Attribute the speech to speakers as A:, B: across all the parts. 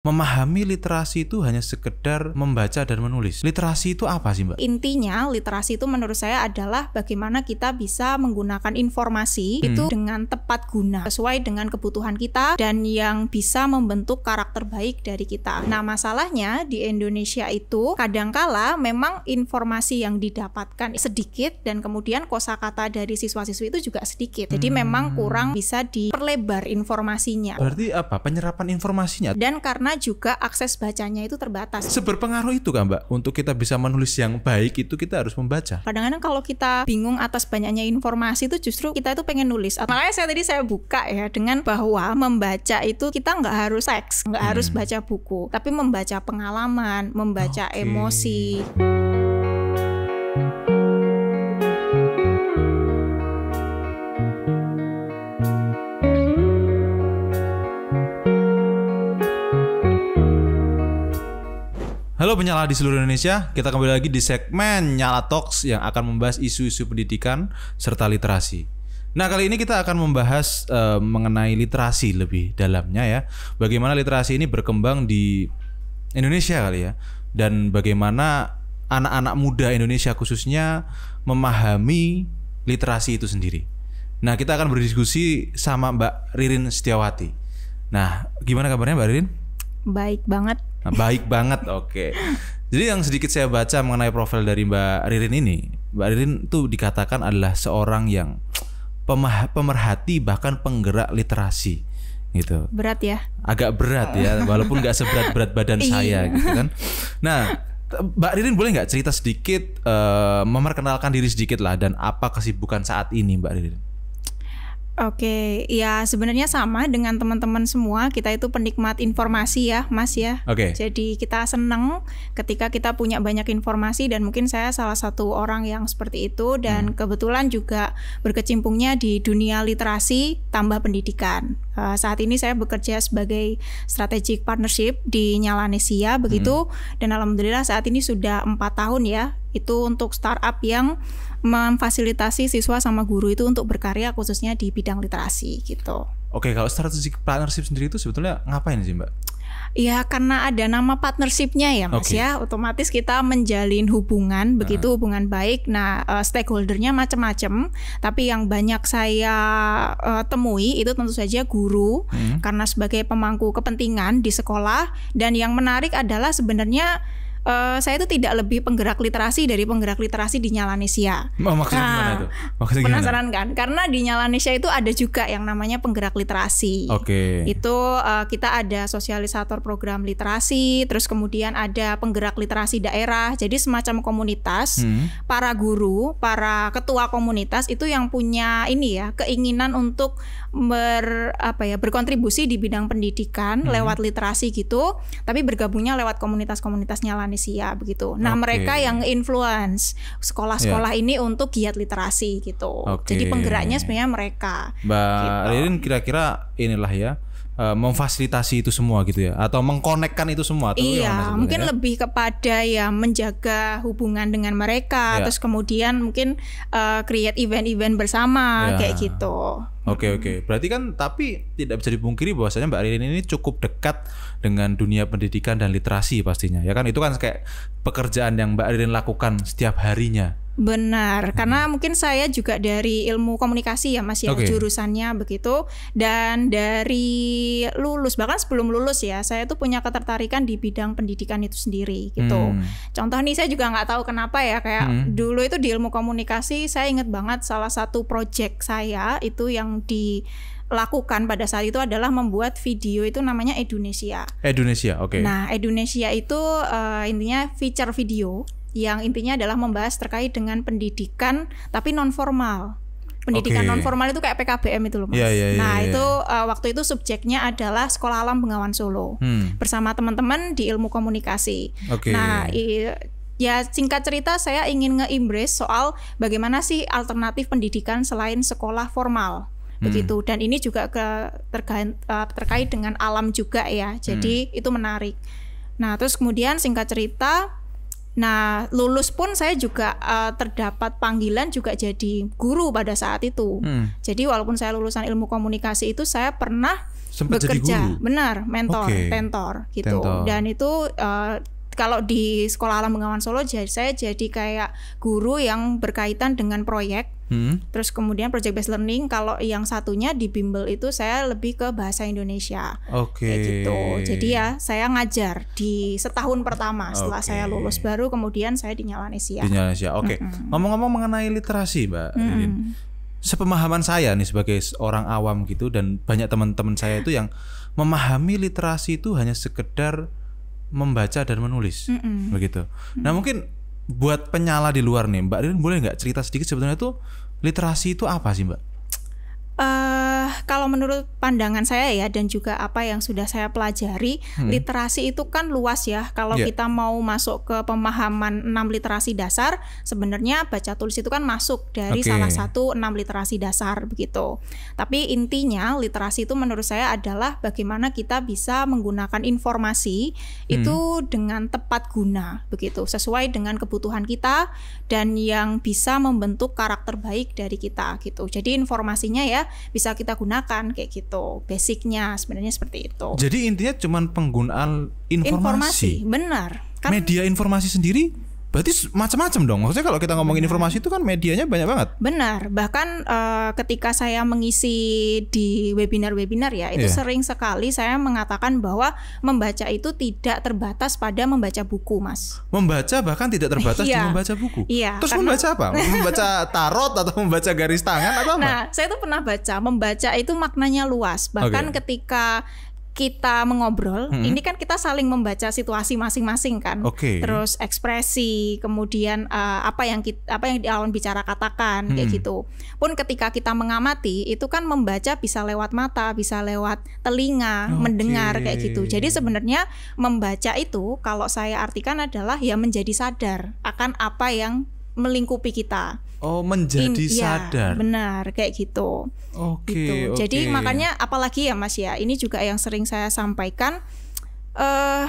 A: memahami literasi itu hanya sekedar membaca dan menulis. Literasi itu apa sih, Mbak?
B: Intinya, literasi itu menurut saya adalah bagaimana kita bisa menggunakan informasi hmm. itu dengan tepat guna, sesuai dengan kebutuhan kita dan yang bisa membentuk karakter baik dari kita. Nah, masalahnya di Indonesia itu kadangkala memang informasi yang didapatkan sedikit dan kemudian kosakata dari siswa-siswi itu juga sedikit. Jadi hmm. memang kurang bisa diperlebar informasinya. Berarti
A: apa? Penyerapan informasinya.
B: Dan karena karena juga akses bacanya itu terbatas.
A: Seberpengaruh itu kan Mbak untuk kita bisa menulis yang baik itu kita harus membaca.
B: Kadang-kadang kalau kita bingung atas banyaknya informasi itu justru kita itu pengen nulis. Makanya saya tadi saya buka ya dengan bahwa membaca itu kita nggak harus seks, nggak hmm. harus baca buku, tapi membaca pengalaman, membaca okay. emosi.
A: Halo penyala di seluruh Indonesia, kita kembali lagi di segmen Nyala Talks yang akan membahas isu-isu pendidikan serta literasi. Nah kali ini kita akan membahas uh, mengenai literasi lebih dalamnya ya, bagaimana literasi ini berkembang di Indonesia kali ya, dan bagaimana anak-anak muda Indonesia khususnya memahami literasi itu sendiri. Nah kita akan berdiskusi sama Mbak Ririn Setiawati. Nah gimana kabarnya Mbak Ririn?
B: Baik banget
A: Nah, baik banget, oke. Okay. Jadi yang sedikit saya baca mengenai profil dari Mbak Ririn ini, Mbak Ririn tuh dikatakan adalah seorang yang pemerhati bahkan penggerak literasi gitu. Berat ya? Agak berat ya, oh. walaupun nggak seberat berat badan iya. saya gitu kan. Nah, Mbak Ririn boleh nggak cerita sedikit, uh, eh, memperkenalkan diri sedikit lah dan apa kesibukan saat ini Mbak Ririn?
B: Oke, ya sebenarnya sama dengan teman-teman semua, kita itu penikmat informasi ya, Mas ya. Oke. Okay. Jadi kita senang ketika kita punya banyak informasi dan mungkin saya salah satu orang yang seperti itu dan hmm. kebetulan juga berkecimpungnya di dunia literasi tambah pendidikan. Uh, saat ini saya bekerja sebagai strategic partnership di Nyalanesia begitu hmm. dan alhamdulillah saat ini sudah empat tahun ya itu untuk startup yang memfasilitasi siswa sama guru itu untuk berkarya khususnya di bidang literasi gitu.
A: Oke, kalau strategic partnership sendiri itu sebetulnya ngapain sih, Mbak?
B: Ya karena ada nama partnershipnya ya mas okay. ya, otomatis kita menjalin hubungan, begitu uh. hubungan baik. Nah uh, stakeholdernya macam-macam, tapi yang banyak saya uh, temui itu tentu saja guru, hmm. karena sebagai pemangku kepentingan di sekolah. Dan yang menarik adalah sebenarnya Uh, saya itu tidak lebih penggerak literasi dari penggerak literasi di Nyalanesia. Oh, maksudnya nah, gimana tuh?
A: Maksudnya penasaran
B: kan? Karena di Nyalanesia itu ada juga yang namanya penggerak literasi. Oke. Okay. Itu uh, kita ada sosialisator program literasi, terus kemudian ada penggerak literasi daerah. Jadi semacam komunitas, hmm. para guru, para ketua komunitas itu yang punya ini ya keinginan untuk ber apa ya berkontribusi di bidang pendidikan hmm. lewat literasi gitu, tapi bergabungnya lewat komunitas-komunitas Nyalanesia lansia begitu. Nah, okay. mereka yang influence sekolah-sekolah yeah. ini untuk giat literasi gitu. Okay. Jadi penggeraknya sebenarnya mereka.
A: Mbak gitu. Ririn kira-kira inilah ya uh, memfasilitasi itu semua gitu ya atau mengkonekkan itu semua atau iya mungkin ya?
B: lebih kepada ya menjaga hubungan dengan mereka yeah. terus kemudian mungkin uh, create event-event bersama yeah. kayak gitu
A: Oke okay, oke, okay. berarti kan tapi tidak bisa dipungkiri bahwasanya Mbak Ririn ini cukup dekat dengan dunia pendidikan dan literasi pastinya ya kan itu kan kayak pekerjaan yang Mbak Ririn lakukan setiap harinya
B: Benar, karena mungkin saya juga dari ilmu komunikasi ya Mas ya okay. jurusannya begitu dan dari lulus bahkan sebelum lulus ya saya tuh punya ketertarikan di bidang pendidikan itu sendiri gitu. Hmm. Contoh nih saya juga nggak tahu kenapa ya kayak hmm. dulu itu di ilmu komunikasi saya ingat banget salah satu project saya itu yang di lakukan pada saat itu adalah membuat video itu namanya Indonesia.
A: Indonesia, oke. Okay. Nah,
B: Indonesia itu uh, intinya feature video yang intinya adalah membahas terkait dengan pendidikan tapi non formal. Pendidikan okay. non formal itu kayak PKBM itu loh. Mas. Yeah, yeah, yeah, nah, yeah. itu uh, waktu itu subjeknya adalah Sekolah Alam Bengawan Solo. Hmm. Bersama teman-teman di Ilmu Komunikasi. Okay. Nah, i ya singkat cerita saya ingin nge-embrace soal bagaimana sih alternatif pendidikan selain sekolah formal hmm. begitu dan ini juga ke terkait eh, terkait dengan alam juga ya jadi hmm. itu menarik nah terus kemudian singkat cerita Nah, lulus pun saya juga uh, terdapat panggilan juga jadi guru pada saat itu. Hmm. Jadi walaupun saya lulusan ilmu komunikasi itu saya pernah Sempat bekerja, benar, mentor, okay. tentor gitu. Tentor. Dan itu uh, kalau di Sekolah Alam Bengawan Solo saya jadi kayak guru yang berkaitan dengan proyek. Hmm. Terus kemudian project based learning kalau yang satunya di bimbel itu saya lebih ke bahasa Indonesia.
A: Oke. Okay. gitu. Jadi
B: ya saya ngajar di setahun pertama setelah okay. saya lulus baru kemudian saya di Nyalanesia. Di
A: Nyalanesia. Oke. Okay. hmm Ngomong-ngomong mengenai literasi, Mbak. Mm-hmm. Sepemahaman saya nih sebagai orang awam gitu dan banyak teman-teman saya itu yang memahami literasi itu hanya sekedar membaca dan menulis mm -mm. begitu. Mm. Nah mungkin buat penyala di luar nih Mbak Rin boleh nggak cerita sedikit sebetulnya itu literasi itu apa sih Mbak?
B: uh, kalau menurut pandangan saya ya dan juga apa yang sudah saya pelajari, hmm. literasi itu kan luas ya. Kalau yeah. kita mau masuk ke pemahaman enam literasi dasar, sebenarnya baca tulis itu kan masuk dari okay. salah satu enam literasi dasar begitu. Tapi intinya literasi itu menurut saya adalah bagaimana kita bisa menggunakan informasi hmm. itu dengan tepat guna begitu, sesuai dengan kebutuhan kita dan yang bisa membentuk karakter baik dari kita gitu. Jadi informasinya ya bisa kita gunakan kayak gitu. Basicnya sebenarnya seperti itu.
A: Jadi intinya cuma penggunaan informasi. Informasi,
B: benar. Kan,
A: media informasi sendiri Berarti macam-macam dong. Maksudnya kalau kita ngomongin informasi itu kan medianya banyak banget.
B: Benar. Bahkan uh, ketika saya mengisi di webinar-webinar ya, itu yeah. sering sekali saya mengatakan bahwa membaca itu tidak terbatas pada membaca buku, Mas.
A: Membaca bahkan tidak terbatas yeah. di iya. membaca buku. Iya. Yeah, Terus karena... membaca apa? Membaca tarot atau membaca garis tangan atau apa?
B: Nah, saya tuh pernah baca, membaca itu maknanya luas. Bahkan okay. ketika kita mengobrol, hmm. ini kan kita saling membaca situasi masing-masing kan. Okay. Terus ekspresi, kemudian uh, apa yang kita, apa yang lawan bicara katakan hmm. kayak gitu. Pun ketika kita mengamati, itu kan membaca bisa lewat mata, bisa lewat telinga, okay. mendengar kayak gitu. Jadi sebenarnya membaca itu kalau saya artikan adalah ya menjadi sadar akan apa yang melingkupi kita.
A: Oh, menjadi In, iya, sadar.
B: benar, kayak gitu.
A: Oke. Okay, gitu. okay. Jadi makanya
B: apalagi ya Mas ya, ini juga yang sering saya sampaikan eh uh,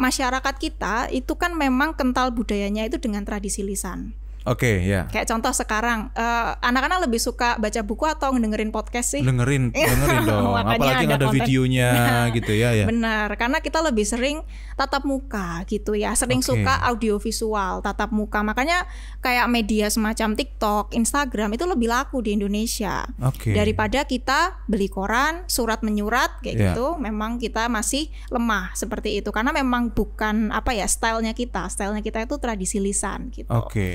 B: masyarakat kita itu kan memang kental budayanya itu dengan tradisi lisan. Oke, okay, ya. Yeah. Kayak contoh sekarang, eh, anak-anak uh, lebih suka baca buku atau dengerin podcast sih? Dengerin, iya. dengerin dong. Apalagi ada, ada videonya gitu ya, ya. Benar, karena kita lebih sering tatap muka gitu ya, sering okay. suka audiovisual, tatap muka. Makanya kayak media semacam TikTok, Instagram itu lebih laku di Indonesia.
A: Okay. Daripada
B: kita beli koran, surat menyurat kayak yeah. gitu, memang kita masih lemah seperti itu karena memang bukan apa ya stylenya kita, stylenya kita itu tradisi lisan gitu.
A: Oke. Okay.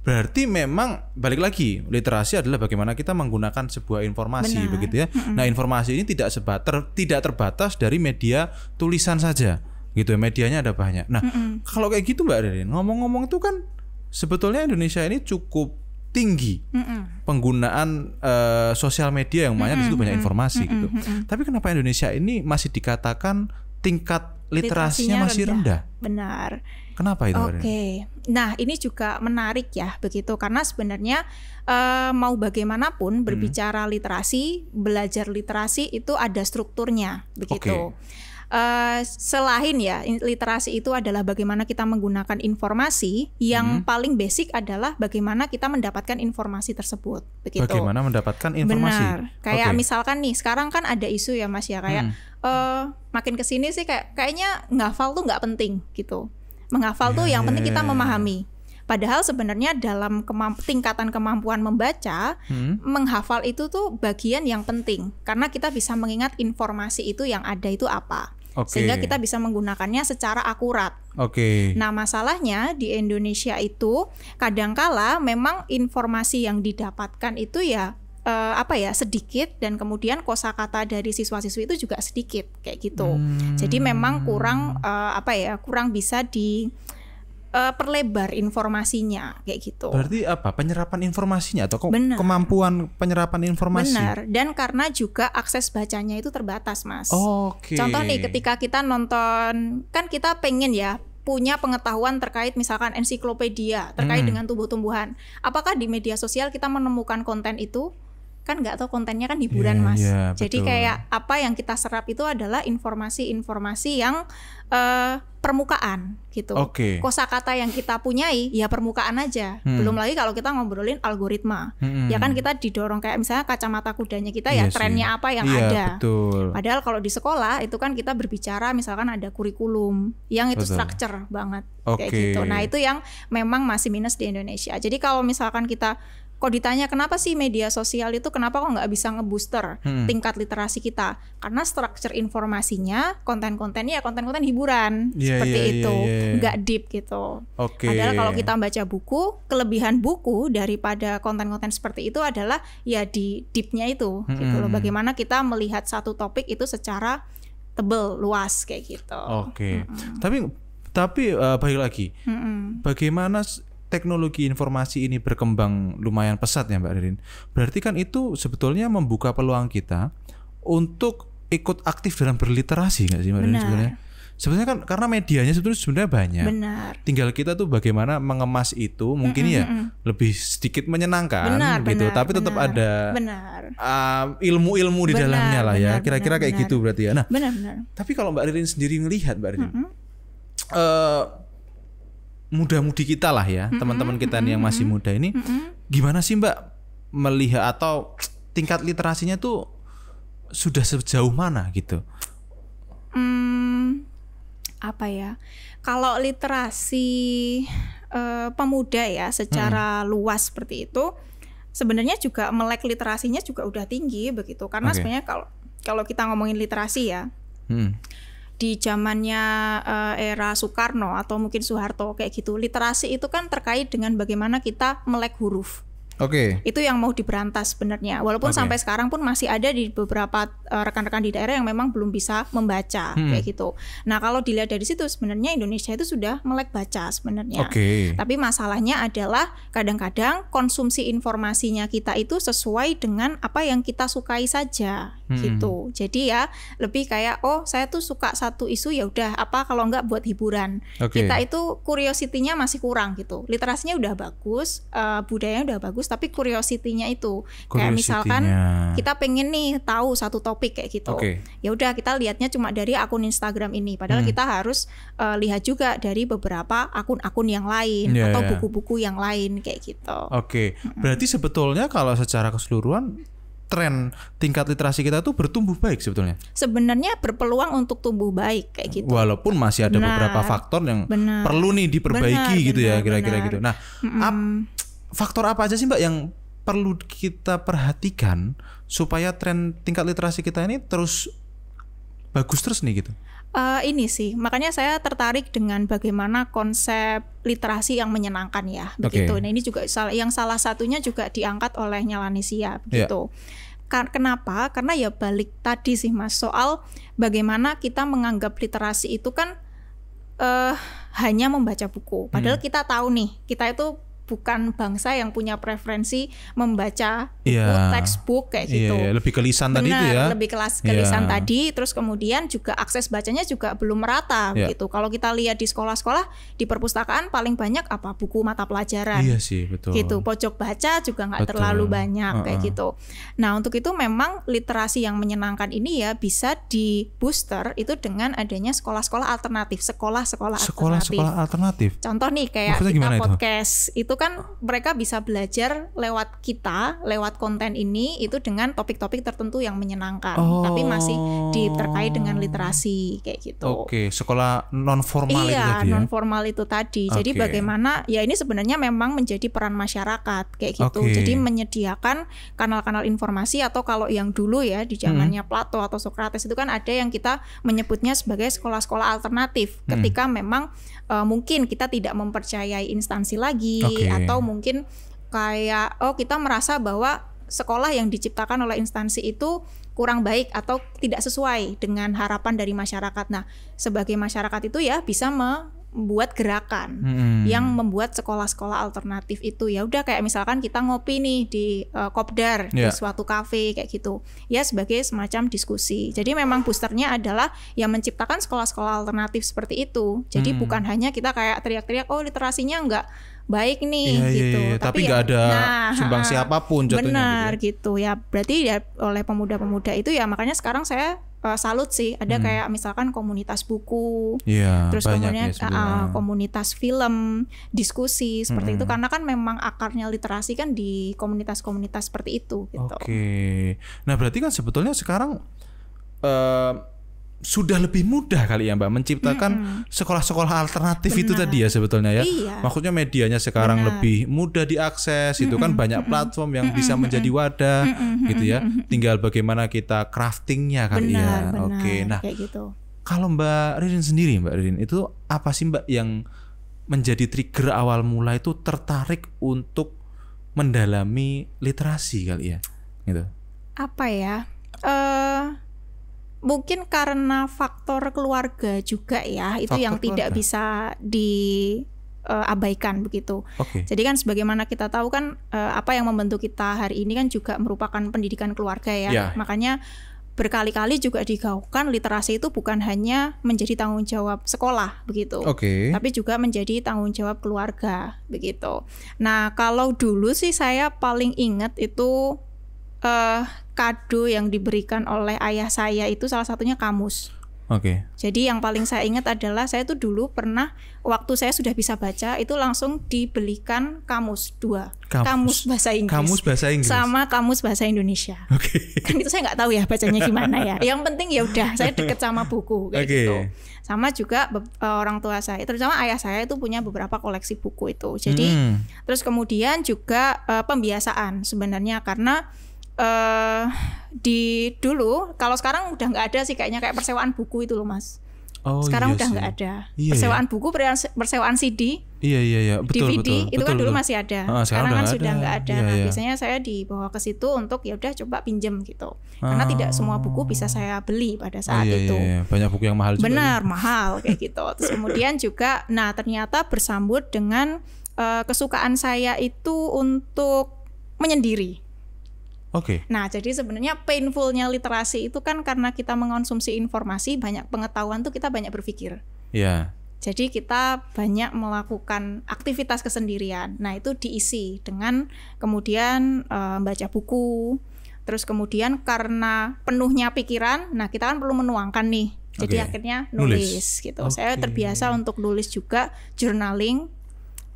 A: Berarti memang balik lagi literasi adalah bagaimana kita menggunakan sebuah informasi Benar. begitu ya. Mm-hmm. Nah, informasi ini tidak sebater tidak terbatas dari media tulisan saja gitu ya. Medianya ada banyak. Nah, mm-hmm. kalau kayak gitu Mbak Ririn, ngomong-ngomong itu kan sebetulnya Indonesia ini cukup tinggi mm-hmm. penggunaan uh, sosial media yang banyak mm-hmm. di situ banyak informasi mm-hmm. gitu. Mm-hmm. Tapi kenapa Indonesia ini masih dikatakan tingkat literasinya, literasinya masih rendah. Benar. Kenapa itu? Oke. Okay.
B: Nah, ini juga menarik ya begitu karena sebenarnya uh, mau bagaimanapun hmm. berbicara hmm. literasi, belajar literasi itu ada strukturnya begitu. Okay. Eh, selain ya literasi itu adalah bagaimana kita menggunakan informasi, yang hmm. paling basic adalah bagaimana kita mendapatkan informasi tersebut. Begitu. Bagaimana
A: mendapatkan informasi? Benar. Kayak okay.
B: misalkan nih, sekarang kan ada isu ya Mas ya kayak hmm. uh, makin kesini sih kayak kayaknya ngafal tuh nggak penting gitu. Menghafal yeah. tuh iya, yang iya, penting iya, kita memahami. Padahal sebenarnya dalam kemamp tingkatan kemampuan membaca, hmm. menghafal itu tuh bagian yang penting karena kita bisa mengingat informasi itu yang ada itu apa okay. sehingga kita bisa menggunakannya secara akurat.
A: Oke. Okay. Nah,
B: masalahnya di Indonesia itu kadangkala memang informasi yang didapatkan itu ya eh, apa ya sedikit dan kemudian kosakata dari siswa-siswi itu juga sedikit kayak gitu. Hmm. Jadi memang kurang eh, apa ya kurang bisa di uh, perlebar informasinya kayak gitu.
A: Berarti apa? Penyerapan informasinya atau ke Bener. kemampuan penyerapan informasi? Benar.
B: Dan karena juga akses bacanya itu terbatas, Mas. Oke. Okay. Contoh nih ketika kita nonton kan kita pengen ya punya pengetahuan terkait misalkan ensiklopedia terkait hmm. dengan tumbuh tumbuhan Apakah di media sosial kita menemukan konten itu? kan nggak tahu kontennya kan hiburan yeah, mas yeah, jadi betul. kayak apa yang kita serap itu adalah informasi-informasi yang uh, permukaan gitu okay. kosakata yang kita punyai ya permukaan aja hmm. belum lagi kalau kita ngobrolin algoritma hmm. ya kan kita didorong kayak misalnya kacamata kudanya kita ya trennya trennya apa yang yeah, ada
A: betul. padahal
B: kalau di sekolah itu kan kita berbicara misalkan ada kurikulum yang itu betul. structure banget okay. kayak gitu nah itu yang memang masih minus di Indonesia jadi kalau misalkan kita kok ditanya kenapa sih media sosial itu kenapa kok nggak bisa ngebooster hmm. tingkat literasi kita? Karena structure informasinya, konten-kontennya konten-konten hiburan yeah, iya, seperti yeah, itu, iya, iya. nggak yeah, yeah. deep gitu.
A: Okay. Padahal kalau kita
B: baca buku, kelebihan buku daripada konten-konten seperti itu adalah ya di deepnya itu, hmm. gitu loh. Hmm. Bagaimana kita melihat satu topik itu secara tebel, luas kayak gitu.
A: Oke. Okay. Hmm. Tapi tapi uh, balik lagi, -mm. bagaimana teknologi informasi ini berkembang lumayan pesat ya Mbak Ririn. Berarti kan itu sebetulnya membuka peluang kita untuk ikut aktif dalam berliterasi nggak sih Mbak Ririn sebenarnya? Sebenarnya kan karena medianya sebetulnya sebenarnya banyak. Benar. Tinggal kita tuh bagaimana mengemas itu mungkin mm -mm, ya mm lebih sedikit menyenangkan benar, gitu, benar, tapi tetap benar, ada ah, ilmu-ilmu uh, di benar, dalamnya lah ya. Kira-kira kayak gitu benar. gitu berarti ya. Nah. Benar benar. Tapi kalau Mbak Ririn sendiri ngelihat Mbak Ririn. Mm -mm. Uh, muda-mudi kita lah ya, mm-hmm, teman-teman kita mm-hmm, nih yang masih muda ini, mm-hmm. gimana sih Mbak melihat atau tingkat literasinya tuh sudah sejauh mana gitu?
B: Hmm, apa ya? Kalau literasi uh, pemuda ya secara hmm. luas seperti itu, sebenarnya juga melek literasinya juga udah tinggi begitu. Karena okay. sebenarnya kalau kalau kita ngomongin literasi ya. Hmm di zamannya uh, era Soekarno atau mungkin Soeharto kayak gitu literasi itu kan terkait dengan bagaimana kita melek huruf Oke. Okay. Itu yang mau diberantas sebenarnya. Walaupun okay. sampai sekarang pun masih ada di beberapa eh, rekan-rekan di daerah yang memang belum bisa membaca hmm. kayak gitu. Nah, kalau dilihat dari situ sebenarnya Indonesia itu sudah melek baca sebenarnya. Oke. Okay. Tapi masalahnya adalah kadang-kadang konsumsi informasinya kita itu sesuai dengan apa yang kita sukai saja hmm. gitu. Jadi ya lebih kayak oh, saya tuh suka satu isu ya udah apa kalau enggak buat hiburan. Okay. Kita itu curiosity-nya masih kurang gitu. Literasinya udah bagus, uh, budayanya udah bagus tapi curiosity-nya itu curiosity kayak misalkan kita pengen nih tahu satu topik kayak gitu okay. ya udah kita lihatnya cuma dari akun Instagram ini padahal hmm. kita harus uh, lihat juga dari beberapa akun-akun yang lain yeah, atau iya. buku-buku yang lain kayak
A: gitu oke okay. hmm. berarti sebetulnya kalau secara keseluruhan tren tingkat literasi kita tuh bertumbuh baik sebetulnya.
B: Sebenarnya berpeluang untuk tumbuh baik kayak gitu.
A: Walaupun masih ada benar, beberapa faktor yang benar, perlu nih diperbaiki benar, gitu ya, benar, ya kira-kira gitu. Nah, mm hmm faktor apa aja sih Mbak yang perlu kita perhatikan supaya tren tingkat literasi kita ini terus bagus terus nih gitu?
B: Uh, ini sih makanya saya tertarik dengan bagaimana konsep literasi yang menyenangkan ya begitu. Nah ini juga salah, yang salah satunya juga diangkat oleh Nyalanisia ya. begitu. Yeah. Kenapa? Karena ya balik tadi sih mas soal bagaimana kita menganggap literasi itu kan uh, hanya membaca buku. Padahal hmm. kita tahu nih kita itu bukan bangsa yang punya preferensi membaca
A: buku yeah. textbook kayak iya, gitu. Yeah, lebih ke lisan tadi itu ya. lebih kelas ke yeah. tadi
B: terus kemudian juga akses bacanya juga belum merata yeah. gitu. Kalau kita lihat di sekolah-sekolah di perpustakaan paling banyak apa buku mata pelajaran. Iya sih, betul. Gitu, pojok baca juga nggak terlalu banyak uh -uh. kayak gitu. Nah, untuk itu memang literasi yang menyenangkan ini ya bisa di booster itu dengan adanya sekolah-sekolah alternatif, sekolah-sekolah alternatif. Sekolah-sekolah alternatif. Contoh nih kayak kita podcast itu, itu kan mereka bisa belajar lewat kita, lewat konten ini itu dengan topik-topik tertentu yang menyenangkan, oh. tapi masih oh. di dengan literasi kayak gitu.
A: Oke, okay. sekolah non formal iya, ya? itu tadi. Iya, non
B: formal itu tadi. Okay. Jadi bagaimana ya ini sebenarnya memang menjadi peran masyarakat kayak gitu. Okay. Jadi menyediakan kanal-kanal informasi atau kalau yang dulu ya di hmm. zamannya hmm. Plato atau Socrates itu kan ada yang kita menyebutnya sebagai sekolah-sekolah alternatif hmm. ketika memang eh, mungkin kita tidak mempercayai instansi lagi Iya. atau mungkin kayak oh kita merasa bahwa sekolah yang diciptakan oleh instansi itu kurang baik atau tidak sesuai dengan harapan dari masyarakat. Nah, sebagai masyarakat itu ya bisa membuat gerakan hmm. yang membuat sekolah-sekolah alternatif itu ya udah kayak misalkan kita ngopi nih di uh, kopdar yeah. di iya. suatu kafe kayak gitu ya sebagai semacam diskusi jadi memang boosternya adalah yang menciptakan sekolah-sekolah alternatif seperti itu jadi hmm. bukan hanya kita kayak teriak-teriak oh literasinya enggak baik nih iya, iya, gitu. Iya, iya. Tapi nggak ya, ada nah, sumbang siapapun jatuhnya. Benar gitu. Ya. gitu ya. Berarti ya oleh pemuda-pemuda itu ya makanya sekarang saya uh, salut sih. Ada hmm. kayak misalkan komunitas buku,
A: ya, terus kemudian ya uh,
B: komunitas film, diskusi seperti hmm. itu. Karena kan memang akarnya literasi kan di komunitas-komunitas seperti itu. Gitu.
A: Oke. Okay. Nah berarti kan sebetulnya sekarang uh, sudah lebih mudah kali ya Mbak menciptakan mm-hmm. sekolah-sekolah alternatif Benar. itu tadi ya sebetulnya ya. Iya. Maksudnya medianya sekarang Benar. lebih mudah diakses, mm-hmm. itu kan banyak mm-hmm. platform yang mm-hmm. bisa menjadi wadah mm-hmm. gitu ya. Tinggal bagaimana kita craftingnya kali Benar, ya. Benar. Oke, nah Kayak gitu. kalau Mbak Ririn sendiri Mbak Ririn itu apa sih Mbak yang menjadi trigger awal mula itu tertarik untuk mendalami literasi kali ya, gitu.
B: Apa ya? Uh, mungkin karena faktor keluarga juga ya itu yang keluarga. tidak bisa diabaikan eh, uh, begitu. Okay. Jadi kan sebagaimana kita tahu kan eh, apa yang membentuk kita hari ini kan juga merupakan pendidikan keluarga ya. Yeah. Makanya berkali-kali juga digaungkan literasi itu bukan hanya menjadi tanggung jawab sekolah begitu, okay. tapi juga menjadi tanggung jawab keluarga begitu. Nah kalau dulu sih saya paling ingat itu uh, kado yang diberikan oleh ayah saya itu salah satunya kamus. Oke. Okay. Jadi yang paling saya ingat adalah saya tuh dulu pernah waktu saya sudah bisa baca itu langsung dibelikan kamus dua, kamus, kamus bahasa Inggris, kamus bahasa Inggris, sama kamus bahasa Indonesia. Oke. Okay. Kan itu saya nggak tahu ya bacanya gimana ya. Yang penting ya udah saya deket sama buku kayak okay. gitu. Sama juga e, orang tua saya, terutama ayah saya itu punya beberapa koleksi buku itu. Jadi hmm. terus kemudian juga e, pembiasaan sebenarnya karena uh, di dulu kalau sekarang udah nggak ada sih kayaknya kayak persewaan buku itu loh mas.
A: Oh, sekarang iya udah nggak ada iya, persewaan
B: iya. buku persewaan CD
A: iya iya iya betul DVD betul, itu betul, kan betul. dulu masih ada ah, sekarang, sekarang kan sudah nggak ada, Iya, nah, iya. biasanya
B: saya dibawa ke situ untuk ya udah coba pinjem gitu karena tidak ah. semua buku bisa saya beli pada oh, saat ah, iya, itu iya,
A: iya, banyak buku yang mahal benar
B: mahal kayak gitu terus kemudian juga nah ternyata bersambut dengan uh, kesukaan saya itu untuk menyendiri Oke. Okay. Nah, jadi sebenarnya painfulnya literasi itu kan karena kita mengonsumsi informasi, banyak pengetahuan tuh kita banyak berpikir. Iya. Yeah. Jadi kita banyak melakukan aktivitas kesendirian. Nah, itu diisi dengan kemudian uh, baca buku. Terus kemudian karena penuhnya pikiran, nah kita kan perlu menuangkan nih. Jadi okay. akhirnya nulis, nulis. gitu. Okay. Saya terbiasa untuk nulis juga journaling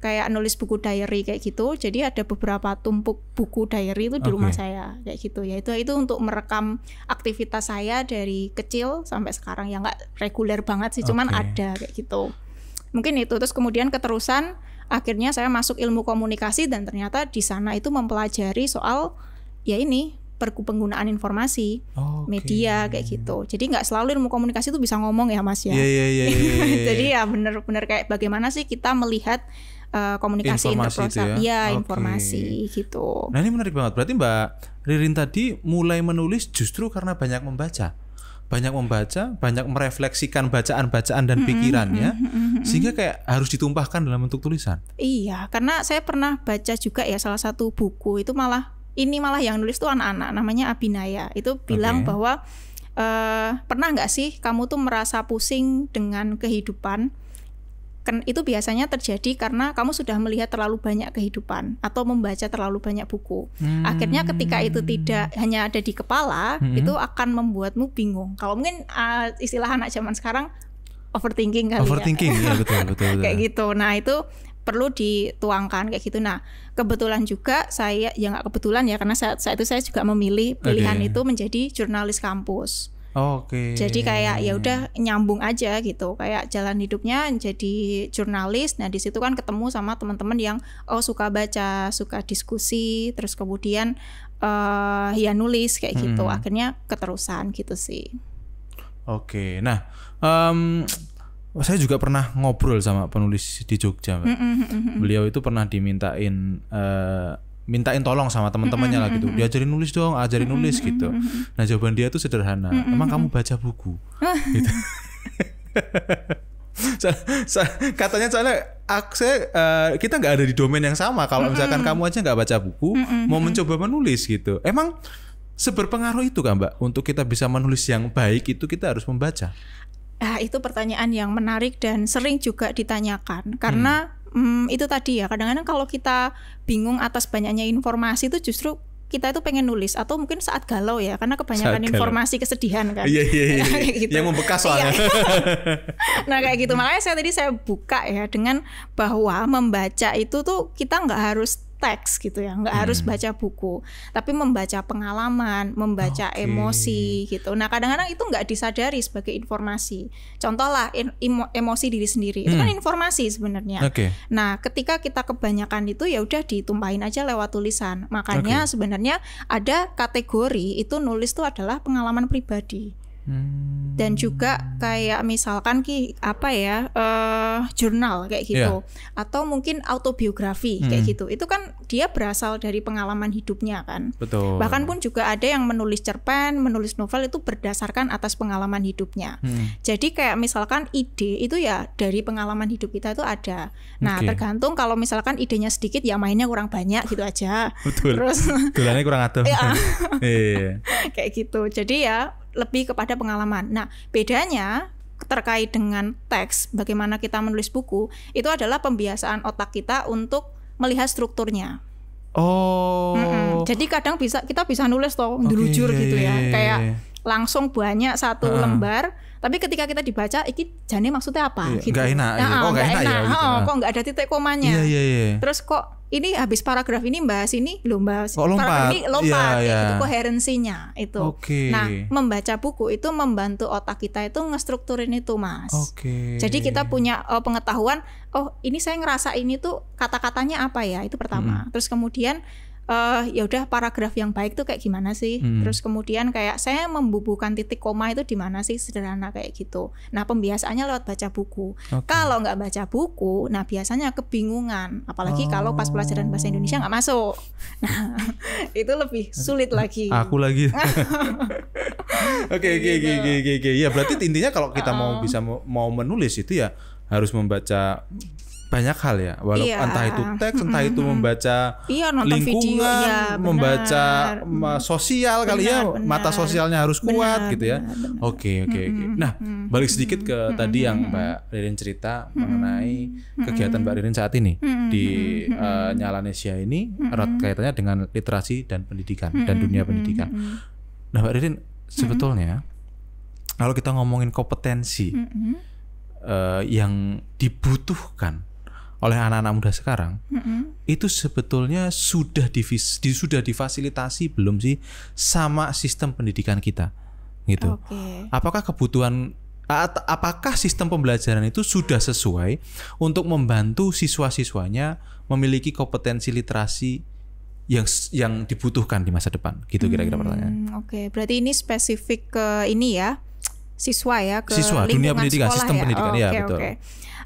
B: kayak nulis buku diary kayak gitu. Jadi ada beberapa tumpuk buku diary itu di okay. rumah saya kayak gitu. ya itu itu untuk merekam aktivitas saya dari kecil sampai sekarang yang nggak reguler banget sih, okay. cuman ada kayak gitu. Mungkin itu terus kemudian keterusan akhirnya saya masuk ilmu komunikasi dan ternyata di sana itu mempelajari soal ya ini penggunaan informasi okay. media kayak gitu jadi nggak selalu ilmu komunikasi itu bisa ngomong ya mas ya yeah,
A: yeah, yeah, yeah, yeah, jadi ya
B: bener-bener kayak bagaimana sih kita melihat Eh, komunikasi informasi itu Ya, ya okay. informasi gitu.
A: Nah, ini menarik banget. Berarti Mbak Ririn tadi mulai menulis justru karena banyak membaca. Banyak membaca, banyak merefleksikan bacaan-bacaan dan pikirannya mm sehingga kayak harus ditumpahkan dalam bentuk tulisan.
B: Iya, karena saya pernah baca juga ya salah satu buku itu malah ini malah yang nulis tuh anak-anak namanya Abinaya. Itu bilang okay. bahwa uh, pernah nggak sih kamu tuh merasa pusing dengan kehidupan itu biasanya terjadi karena kamu sudah melihat terlalu banyak kehidupan atau membaca terlalu banyak buku. Hmm. Akhirnya ketika itu tidak hanya ada di kepala, hmm. itu akan membuatmu bingung. Kalau mungkin uh, istilah anak zaman sekarang overthinking kali overthinking, ya. Overthinking, ya betul, betul, betul. Kayak gitu. Nah, itu perlu dituangkan kayak gitu. Nah, kebetulan juga saya ya nggak kebetulan ya karena saat, saat itu saya juga memilih pilihan okay. itu menjadi jurnalis kampus.
A: Oke. Okay. Jadi kayak ya udah
B: nyambung aja gitu. Kayak jalan hidupnya jadi jurnalis. Nah, di situ kan ketemu sama teman-teman yang oh suka baca, suka diskusi, terus kemudian uh, ya nulis kayak gitu. Hmm. Akhirnya keterusan gitu sih.
A: Oke. Okay. Nah, um, saya juga pernah ngobrol sama penulis di Jogja. Mm -mm, Beliau itu pernah dimintain uh, mintain tolong sama teman-temannya lah gitu diajarin nulis dong ajarin nulis gitu nah jawaban dia tuh sederhana emang kamu baca buku gitu katanya soalnya akses uh, kita nggak ada di domain yang sama kalau misalkan kamu aja nggak baca buku mau mencoba menulis gitu emang seberpengaruh itu kan mbak untuk kita bisa menulis yang baik itu kita harus membaca
B: Nah, itu pertanyaan yang menarik dan sering juga ditanyakan karena hmm hmm, itu tadi ya kadang-kadang kalau kita bingung atas banyaknya informasi itu justru kita itu pengen nulis atau mungkin saat galau ya karena kebanyakan informasi kesedihan kan iya iya iya, iya. gitu. yang
A: membekas iya. soalnya
B: nah kayak gitu makanya saya tadi saya buka ya dengan bahwa membaca itu tuh kita nggak harus teks gitu ya nggak hmm. harus baca buku tapi membaca pengalaman membaca okay. emosi gitu nah kadang-kadang itu nggak disadari sebagai informasi contoh lah emosi diri sendiri hmm. itu kan hmm. informasi sebenarnya okay. nah ketika kita kebanyakan itu ya udah ditumpahin aja lewat tulisan makanya okay. sebenarnya ada kategori itu nulis itu adalah pengalaman pribadi dan hmm. juga kayak misalkan ki apa ya uh, jurnal kayak gitu yeah. atau mungkin autobiografi hmm. kayak gitu. Itu kan dia berasal dari pengalaman hidupnya kan.
A: Betul. Bahkan
B: pun juga ada yang menulis cerpen, menulis novel itu berdasarkan atas pengalaman hidupnya. Hmm. Jadi kayak misalkan ide itu ya dari pengalaman hidup kita itu ada. Nah, okay. tergantung kalau misalkan idenya sedikit ya mainnya kurang banyak gitu aja.
A: Betul. Terus kurang atuh. Iya. Iya.
B: kayak gitu. Jadi ya lebih kepada pengalaman. Nah, bedanya terkait dengan teks, bagaimana kita menulis buku, itu adalah pembiasaan otak kita untuk melihat strukturnya.
A: Oh. Mm-mm.
B: Jadi kadang bisa kita bisa nulis toh okay. Iya, yeah, gitu iya, ya, iya, kayak langsung banyak satu uh. lembar tapi ketika kita dibaca, iki jane maksudnya apa? Iya, gitu. Gak enak. Nah, iya. Kok oh, gak enak, enak. ya? Gitu. Oh, kok gak ada titik komanya? Iya, iya, iya. Terus kok ini habis paragraf ini bahas ini belum bahas kok lompat. paragraf ini iya, lompat. Iya, iya. Itu koherensinya itu. Okay. Nah, membaca buku itu membantu otak kita itu ngestrukturin itu, Mas. Okay. Jadi kita punya oh, pengetahuan, oh ini saya ngerasa ini tuh kata-katanya apa ya? Itu pertama. Hmm. Terus kemudian uh, ya udah paragraf yang baik tuh kayak gimana sih hmm. terus kemudian kayak saya membubuhkan titik koma itu di mana sih sederhana kayak gitu nah pembiasaannya lewat baca buku okay. kalau nggak baca buku nah biasanya kebingungan apalagi oh. kalau pas pelajaran bahasa Indonesia nggak masuk nah itu lebih sulit lagi aku
A: lagi oke oke gitu. oke oke oke ya berarti intinya kalau kita uh. mau ah. bisa mau menulis itu ya harus membaca banyak hal ya walau iya. entah itu teks entah itu membaca iya, lingkungan video, ya, benar. membaca sosial kali ya benar. mata sosialnya harus kuat benar, gitu ya oke oke oke nah balik sedikit ke mm-hmm. tadi yang mbak Ririn cerita mm-hmm. mengenai kegiatan mbak Ririn saat ini mm-hmm. di uh, eh, Nyalanesia ini erat kaitannya dengan literasi dan pendidikan dan dunia pendidikan nah mbak Ririn sebetulnya kalau kita ngomongin kompetensi uh, yang dibutuhkan oleh anak-anak muda sekarang mm -hmm. itu sebetulnya sudah divis, di, sudah difasilitasi belum sih sama sistem pendidikan kita gitu. Okay. Apakah kebutuhan apakah sistem pembelajaran itu sudah sesuai untuk membantu siswa-siswanya memiliki kompetensi literasi yang yang dibutuhkan di masa depan gitu kira-kira hmm, pertanyaan.
B: Oke, okay. berarti ini spesifik ke ini ya siswa ya ke siswa dunia pendidikan sistem ya? pendidikan oh, ya okay, betul. Okay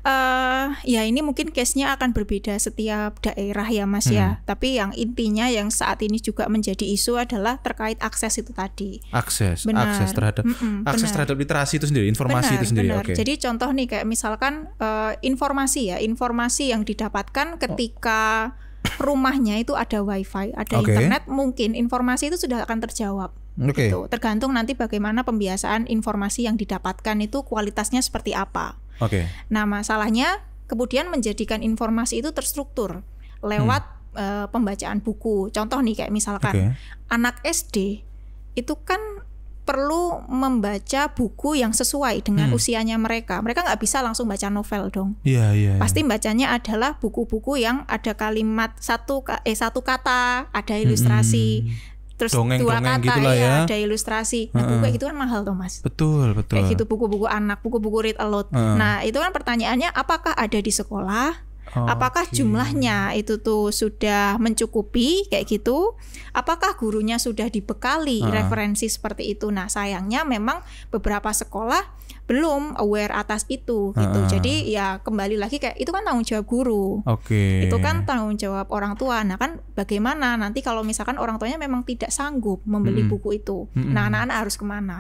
B: uh, ya ini mungkin case-nya akan berbeda setiap daerah ya Mas ya. hmm. ya. Tapi yang intinya yang saat ini juga menjadi isu adalah terkait akses itu tadi.
A: Akses, benar. akses terhadap mm -mm, akses benar. terhadap literasi itu sendiri, informasi benar, itu sendiri. Benar. Okay. Jadi
B: contoh nih kayak misalkan uh, informasi ya, informasi yang didapatkan ketika oh rumahnya itu ada wifi, ada okay. internet, mungkin informasi itu sudah akan terjawab. Okay. Gitu. Tergantung nanti bagaimana pembiasaan informasi yang didapatkan itu kualitasnya seperti apa. Oke. Okay. Nah, masalahnya kemudian menjadikan informasi itu terstruktur lewat hmm. uh, pembacaan buku. Contoh nih kayak misalkan okay. anak SD itu kan perlu membaca buku yang sesuai dengan hmm. usianya mereka. Mereka nggak bisa langsung baca novel dong.
A: Iya yeah, iya. Yeah, yeah. Pasti
B: bacanya adalah buku-buku yang ada kalimat satu eh satu kata, ada hmm. ilustrasi. Hmm terus Dongeng, dua dongeng kata gitu lah ya, ya ada ilustrasi nah buku kayak gitu kan mahal tuh mas
A: betul betul kayak gitu
B: buku-buku anak buku-buku read aloud nah itu kan pertanyaannya apakah ada di sekolah Apakah jumlahnya itu tuh sudah mencukupi kayak gitu? Apakah gurunya sudah dibekali uh. referensi seperti itu? Nah, sayangnya memang beberapa sekolah belum aware atas itu gitu. Ah. Jadi ya kembali lagi kayak itu kan tanggung jawab guru.
A: Oke. Okay. Itu kan
B: tanggung jawab orang tua. Nah, kan bagaimana nanti kalau misalkan orang tuanya memang tidak sanggup membeli -hmm. buku itu. Nah, -hmm. Nah, anak-anak harus kemana?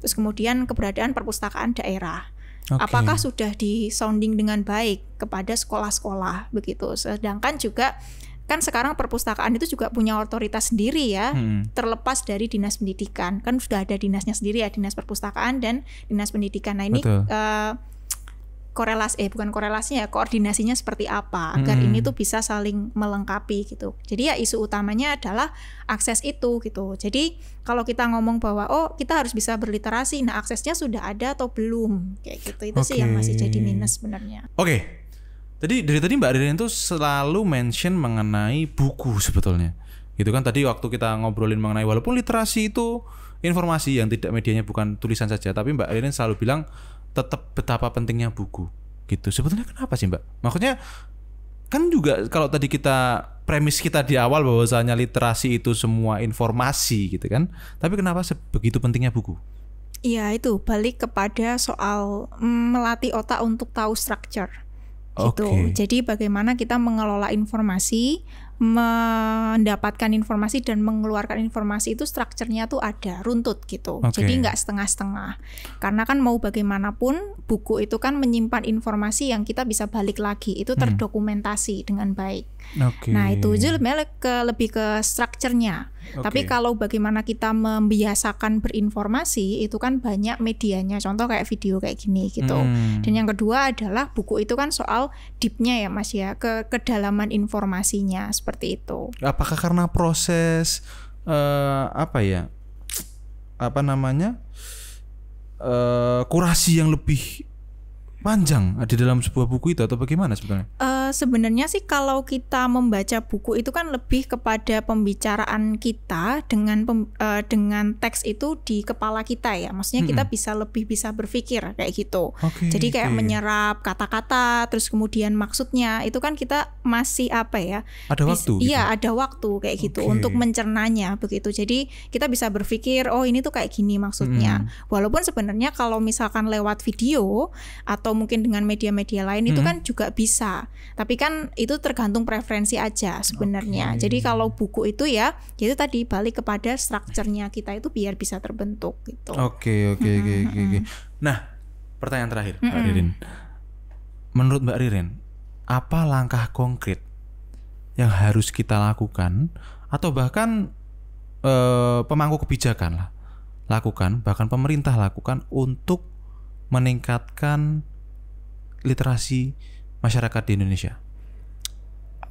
B: Terus kemudian keberadaan perpustakaan daerah. Okay. Apakah sudah disounding dengan baik kepada sekolah-sekolah begitu? Sedangkan juga kan sekarang perpustakaan itu juga punya otoritas sendiri ya, hmm. terlepas dari dinas pendidikan. Kan sudah ada dinasnya sendiri ya, dinas perpustakaan dan dinas pendidikan. Nah ini Betul. Uh, korelasi eh bukan korelasinya ya koordinasinya seperti apa agar hmm. ini tuh bisa saling melengkapi gitu. Jadi ya isu utamanya adalah akses itu gitu. Jadi kalau kita ngomong bahwa oh kita harus bisa berliterasi, nah aksesnya sudah ada atau belum kayak gitu. Itu okay. sih yang masih jadi minus sebenarnya.
A: Oke. Okay. Tadi dari tadi Mbak Ririn tuh selalu mention mengenai buku sebetulnya. Gitu kan tadi waktu kita ngobrolin mengenai walaupun literasi itu informasi yang tidak medianya bukan tulisan saja, tapi Mbak Ririn selalu bilang tetap betapa pentingnya buku gitu. Sebetulnya kenapa sih Mbak? Maksudnya kan juga kalau tadi kita premis kita di awal bahwasanya literasi itu semua informasi gitu kan. Tapi kenapa sebegitu pentingnya buku?
B: Iya itu balik kepada soal mm, melatih otak untuk tahu structure gitu. Jadi bagaimana kita mengelola informasi, mendapatkan informasi dan mengeluarkan informasi itu strukturnya tuh ada runtut gitu. Okay. Jadi nggak setengah-setengah. Karena kan mau bagaimanapun buku itu kan menyimpan informasi yang kita bisa balik lagi. Itu hmm. terdokumentasi hmm. dengan baik.
A: Okay. Nah itu lebih
B: ke, lebih ke strukturnya. Okay. Tapi kalau bagaimana kita membiasakan berinformasi itu kan banyak medianya. Contoh kayak video kayak gini gitu. Hmm. Dan yang kedua adalah buku itu kan soal deepnya ya mas ya ke kedalaman informasinya seperti itu.
A: Apakah karena proses uh, apa ya apa namanya uh, kurasi yang lebih panjang di dalam sebuah buku itu atau bagaimana sebenarnya?
B: Uh, sebenarnya sih kalau kita membaca buku itu kan lebih kepada pembicaraan kita dengan pem, uh, dengan teks itu di kepala kita ya. Maksudnya mm -hmm. kita bisa lebih bisa berpikir kayak gitu. Okay, Jadi kayak okay. menyerap kata-kata, terus kemudian maksudnya itu kan kita masih apa ya? Ada bis, waktu. Iya, gitu. ada waktu kayak okay. gitu untuk mencernanya begitu. Jadi kita bisa berpikir, oh ini tuh kayak gini maksudnya. -hmm. Walaupun sebenarnya kalau misalkan lewat video atau mungkin dengan media-media lain -hmm. itu kan juga bisa tapi kan itu tergantung preferensi aja sebenarnya. Okay. Jadi kalau buku itu ya, ya itu tadi balik kepada strukturnya kita itu biar bisa terbentuk gitu.
A: Oke, oke, oke, oke, Nah, pertanyaan terakhir, mm -hmm. Mbak Ririn. Menurut Mbak Ririn, apa langkah konkret yang harus kita lakukan atau bahkan e, pemangku kebijakan lah lakukan, bahkan pemerintah lakukan untuk meningkatkan literasi masyarakat di Indonesia?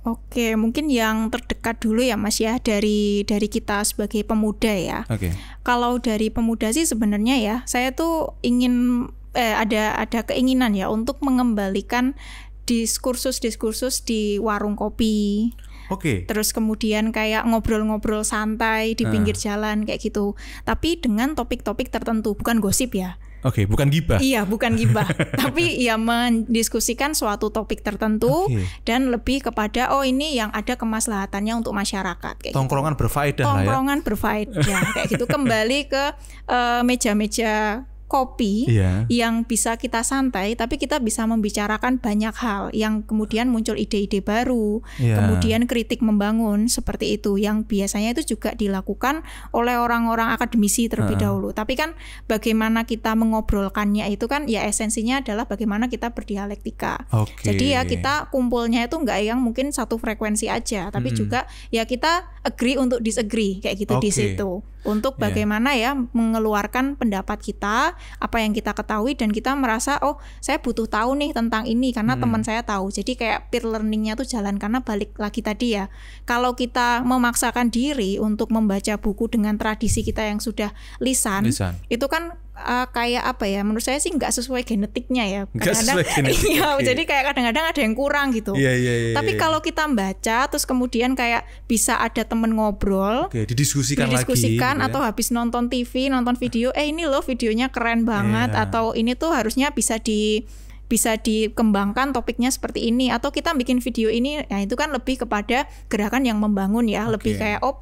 B: Oke, mungkin yang terdekat dulu ya Mas ya dari dari kita sebagai pemuda ya. Oke. Kalau dari pemuda sih sebenarnya ya, saya tuh ingin eh, ada ada keinginan ya untuk mengembalikan diskursus-diskursus di warung kopi. Oke. Okay. Terus kemudian kayak ngobrol-ngobrol santai di ah. pinggir uh. jalan kayak gitu. Tapi dengan topik-topik tertentu, bukan gosip ya.
A: Oke, okay, bukan gibah. Iya,
B: bukan gibah, tapi ya mendiskusikan suatu topik tertentu okay. dan lebih kepada oh ini yang ada kemaslahatannya untuk masyarakat kayak gitu.
A: Tongkrongan gitu. berfaedah ya. Tongkrongan
B: ya. berfaedah kayak gitu kembali ke eh, meja-meja uh, meja -meja kopi yeah. yang bisa kita santai tapi kita bisa membicarakan banyak hal yang kemudian muncul ide-ide baru
A: yeah. kemudian
B: kritik membangun seperti itu yang biasanya itu juga dilakukan oleh orang-orang akademisi terlebih uh. dahulu tapi kan bagaimana kita mengobrolkannya itu kan ya esensinya adalah bagaimana kita berdialektika
A: okay. jadi ya kita
B: kumpulnya itu nggak yang mungkin satu frekuensi aja tapi mm -hmm. juga ya kita agree untuk disagree kayak gitu okay. di situ untuk iya. bagaimana yeah. ya mengeluarkan pendapat kita, apa yang kita ketahui dan kita merasa oh saya butuh tahu nih tentang ini karena hmm. teman saya tahu. Jadi kayak peer learningnya tuh jalan karena balik lagi tadi ya. Kalau kita memaksakan diri untuk membaca buku dengan tradisi kita yang sudah lisan, lisan. itu kan uh, kayak apa ya menurut saya sih nggak sesuai genetiknya ya kadang-kadang iya okay. jadi kayak kadang-kadang ada yang kurang gitu yeah, yeah, yeah, tapi yeah. kalau kita baca terus kemudian kayak bisa ada temen ngobrol
A: okay, didiskusikan, didiskusikan lagi, gitu ya. atau ya.
B: habis nonton TV nonton video eh ini loh videonya keren banget yeah. atau ini tuh harusnya bisa di bisa dikembangkan topiknya seperti ini atau kita bikin video ini ya itu kan lebih kepada gerakan yang membangun ya okay. lebih kayak oh,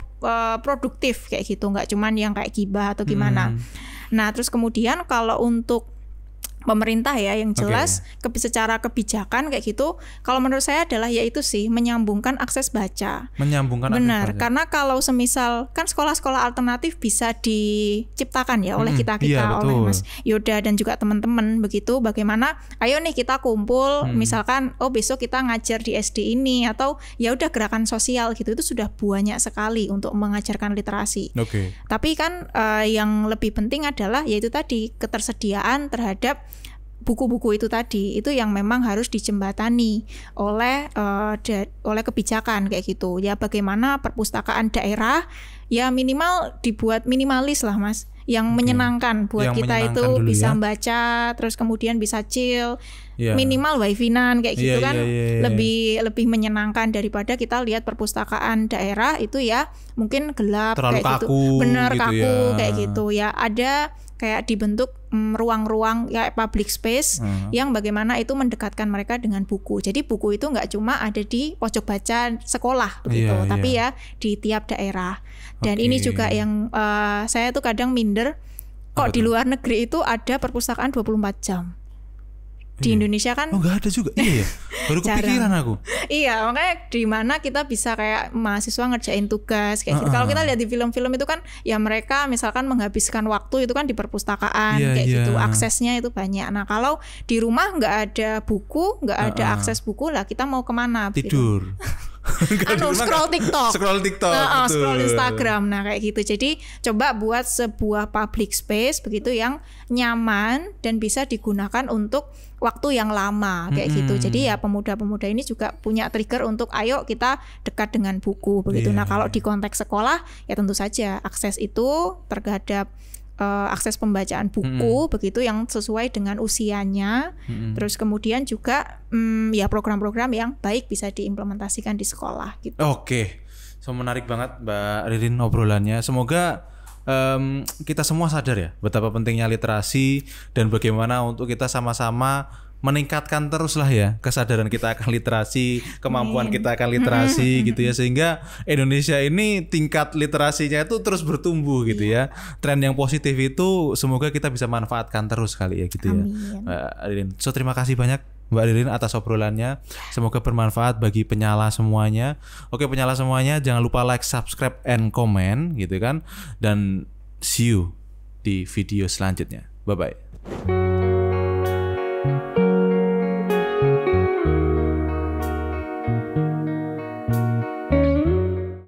B: produktif kayak gitu nggak cuman yang kayak gibah atau gimana hmm Nah, terus kemudian kalau untuk pemerintah ya yang jelas okay. ke, secara kebijakan kayak gitu kalau menurut saya adalah yaitu sih menyambungkan akses baca
A: menyambungkan benar akses baca. karena
B: kalau semisal kan sekolah-sekolah alternatif bisa diciptakan ya oleh kita kita kita iya, oleh Mas Yoda dan juga teman-teman begitu bagaimana ayo nih kita kumpul hmm. misalkan oh besok kita ngajar di SD ini atau ya udah gerakan sosial gitu itu sudah banyak sekali untuk mengajarkan literasi okay. tapi kan uh, yang lebih penting adalah yaitu tadi ketersediaan terhadap buku-buku itu tadi itu yang memang harus dijembatani oleh uh, eh, de, oleh kebijakan kayak gitu ya bagaimana perpustakaan daerah ya minimal dibuat minimalis lah mas yang menyenangkan buat yang kita menyenangkan itu bisa ya. baca terus kemudian bisa chill yeah. minimal wifi-nan kayak iya, gitu yeah, kan yeah, yeah, yeah. lebih lebih menyenangkan daripada kita lihat perpustakaan daerah itu ya mungkin gelap Terlalu kayak gitu. kaku, gitu benar gitu kaku ya. kayak gitu ya ada kayak dibentuk mm, ruang-ruang mm, kayak public space -huh. Hmm. yang bagaimana itu mendekatkan mereka dengan buku. Jadi buku itu nggak cuma ada di pojok baca sekolah
A: begitu, yeah, iya. tapi ya
B: di tiap daerah. Dan okay. ini juga yang uh, saya tuh kadang minder kok Apa di luar negeri itu ada perpustakaan 24 jam di iya. Indonesia kan oh nggak
A: ada juga iya ya baru kepikiran aku
B: iya makanya di mana kita bisa kayak mahasiswa ngerjain tugas kayak uh, gitu kalau kita lihat di film-film itu kan ya mereka misalkan menghabiskan waktu itu kan di perpustakaan yeah, kayak yeah. gitu iya. aksesnya itu banyak nah kalau di rumah nggak ada buku nggak uh, ada akses buku lah kita mau kemana tidur
A: gitu. anu scroll TikTok. Scroll TikTok. Nah, oh, scroll Instagram.
B: Nah, kayak gitu. Jadi coba buat sebuah public space begitu yang nyaman dan bisa digunakan untuk waktu yang lama kayak hmm. gitu. Jadi ya pemuda-pemuda ini juga punya trigger untuk ayo kita dekat dengan buku begitu. Yeah. Nah, iya. kalau di konteks sekolah ya tentu saja akses itu terhadap uh, akses pembacaan buku hmm. begitu yang sesuai dengan usianya. Hmm. Terus kemudian juga um, ya program-program yang baik bisa diimplementasikan di sekolah gitu.
A: Oke. So menarik banget Mbak Ririn obrolannya. Semoga um, kita semua sadar ya betapa pentingnya literasi dan bagaimana untuk kita sama-sama meningkatkan teruslah ya kesadaran kita akan literasi, kemampuan Amin. kita akan literasi gitu ya sehingga Indonesia ini tingkat literasinya itu terus bertumbuh gitu ya. iya. ya. Tren yang positif itu semoga kita bisa manfaatkan terus kali ya gitu ya. Amin. ya. So terima kasih banyak Mbak Adeline atas obrolannya. Semoga bermanfaat bagi penyala semuanya. Oke, penyala semuanya jangan lupa like, subscribe and comment gitu kan dan see you di video selanjutnya. Bye bye.